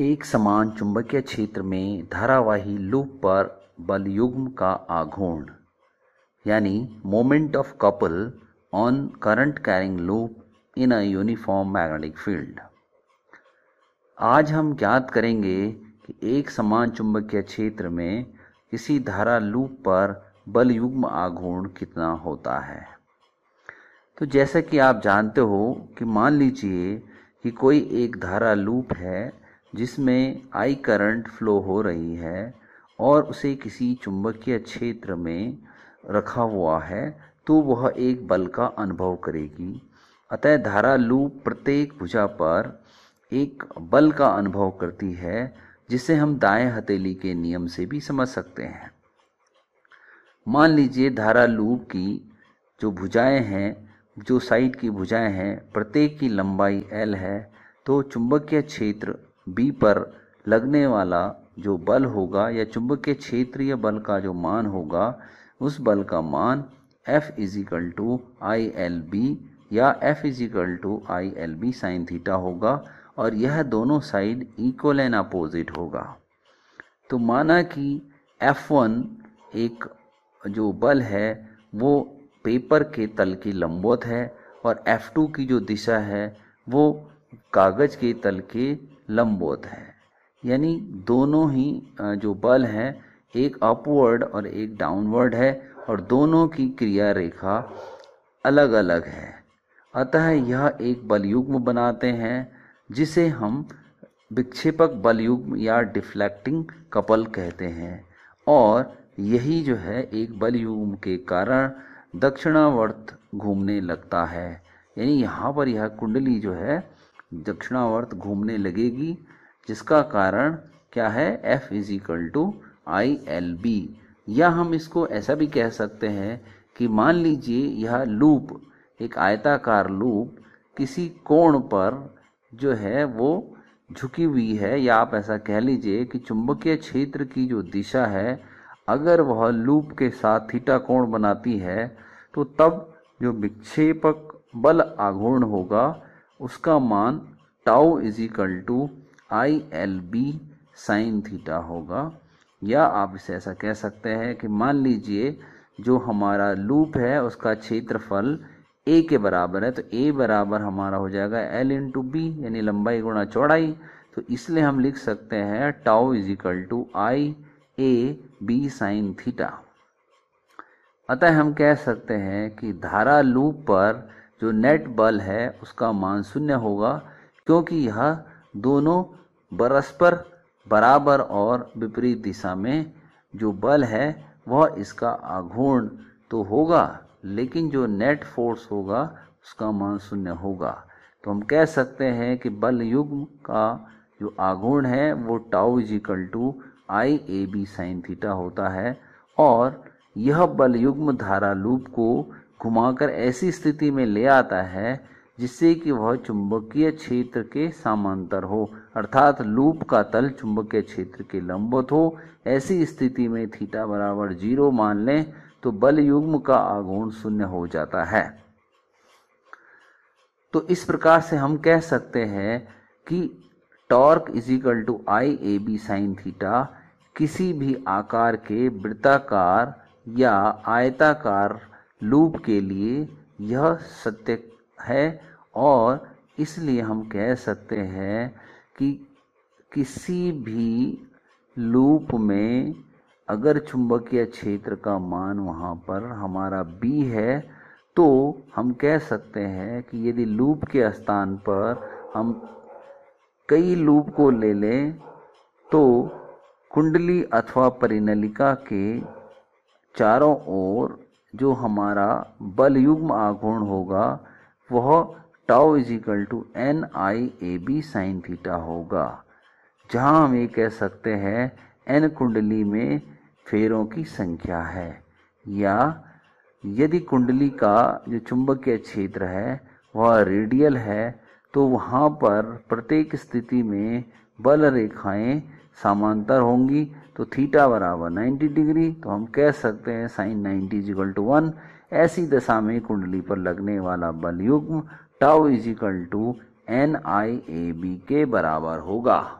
एक समान चुंबकीय क्षेत्र में धारावाही लूप पर बल युग्म का आघूर्ण यानी moment of couple on current carrying loop in a uniform magnetic field आज हम ज्ञात करेंगे कि एक समान चुंबकीय क्षेत्र में किसी धारा लूप पर बल युग्म आघूर्ण कितना होता है तो जैसा कि आप जानते हो कि मान लीजिए कि कोई एक धारा लूप है जिसमें आई करंट फ्लो हो रही है और उसे किसी चुंबकीय क्षेत्र में रखा हुआ है तो वह एक बल का अनुभव करेगी अतः धारा लूप प्रत्येक भुजा पर एक बल का अनुभव करती है जिसे हम दाएं हथेली के नियम से भी समझ सकते हैं मान लीजिए धारा लूप की जो भुजाएं हैं जो साइड की भुजाएं हैं प्रत्येक की लंबाई एल है तो चुंबकीय क्षेत्र बी पर लगने वाला जो बल होगा या चुंबक के क्षेत्रीय बल का जो मान होगा उस बल का मान F is equal to I L B या F is equal to I L B sine theta होगा और यह दोनों साइड इक्वल एंड अपोजिट होगा तो माना कि F1 एक जो बल है वो पेपर के तल की लंबवत है और F2 की जो दिशा है वो कागज के तल के लंबवत है यानी दोनों ही जो बल है एक अपवर्ड और एक डाउनवर्ड है और दोनों की क्रिया रेखा अलग अलग है अतः यह एक बलयुग्म बनाते हैं जिसे हम विक्षेपक बलयुग्म या डिफ्लेक्टिंग कपल कहते हैं और यही जो है एक बलयुग्म के कारण दक्षिणावर्त घूमने लगता है यानी यहाँ पर यह कुंडली जो है दक्षिणावर्त घूमने लगेगी जिसका कारण क्या है F is equal to I L B या हम इसको ऐसा भी कह सकते हैं कि मान लीजिए यह लूप एक आयताकार लूप किसी कोण पर जो है वो झुकी हुई है या आप ऐसा कह लीजिए कि चुंबकीय क्षेत्र की जो दिशा है अगर वह लूप के साथ थीटा कोण बनाती है तो तब जो विक्षेपक बल आघूर्ण होगा उसका मान tau is equal to I L B sine theta होगा या आप इसे ऐसा कह सकते हैं कि मान लीजिए जो हमारा लूप है उसका क्षेत्रफल ए के बराबर है तो ए बराबर हमारा हो जाएगा एल इन टू बी यानी लंबाई गुणा चौड़ाई तो इसलिए हम लिख सकते हैं tau is equal to I A B sine theta अतः हम कह सकते हैं कि धारा लूप पर जो नेट बल है उसका मान शून्य होगा क्योंकि यह दोनों परस्पर बराबर और विपरीत दिशा में जो बल है वह इसका आघूर्ण तो होगा लेकिन जो नेट फोर्स होगा उसका मान शून्य होगा तो हम कह सकते हैं कि बल युग्म का जो आघूर्ण है वो tau is equal to I A B sine theta होता है और यह बल युग्म धारा लूप को घुमाकर ऐसी स्थिति में ले आता है जिससे कि वह चुंबकीय क्षेत्र के समांतर हो अर्थात लूप का तल चुंबकीय क्षेत्र के लंबवत हो ऐसी स्थिति में थीटा बराबर जीरो मान लें तो बल युग्म का आगुण शून्य हो जाता है तो इस प्रकार से हम कह सकते हैं कि torque is equal to I A B sine theta किसी भी आकार के वृत्ताकार या आयताकार लूप के लिए यह सत्य है और इसलिए हम कह सकते हैं कि किसी भी लूप में अगर चुंबकीय क्षेत्र का मान वहाँ पर हमारा B है तो हम कह सकते हैं कि यदि लूप के स्थान पर हम कई लूप को ले लें तो कुंडली अथवा परिनलिका के चारों ओर जो हमारा बल युग्म आघूर्ण होगा वह tau is equal to N I A B sine theta होगा जहां हम ये कह सकते हैं एन कुंडली में फेरों की संख्या है या यदि कुंडली का जो चुंबकीय क्षेत्र है वह रेडियल है तो वहाँ पर प्रत्येक स्थिति में बल रेखाएं समांतर होंगी तो थीटा बराबर 90 डिग्री तो हम कह सकते हैं साइन 90 इजिकल टू वन ऐसी दशा में कुंडली पर लगने वाला बल युग्म tau is equal to N I A B के बराबर होगा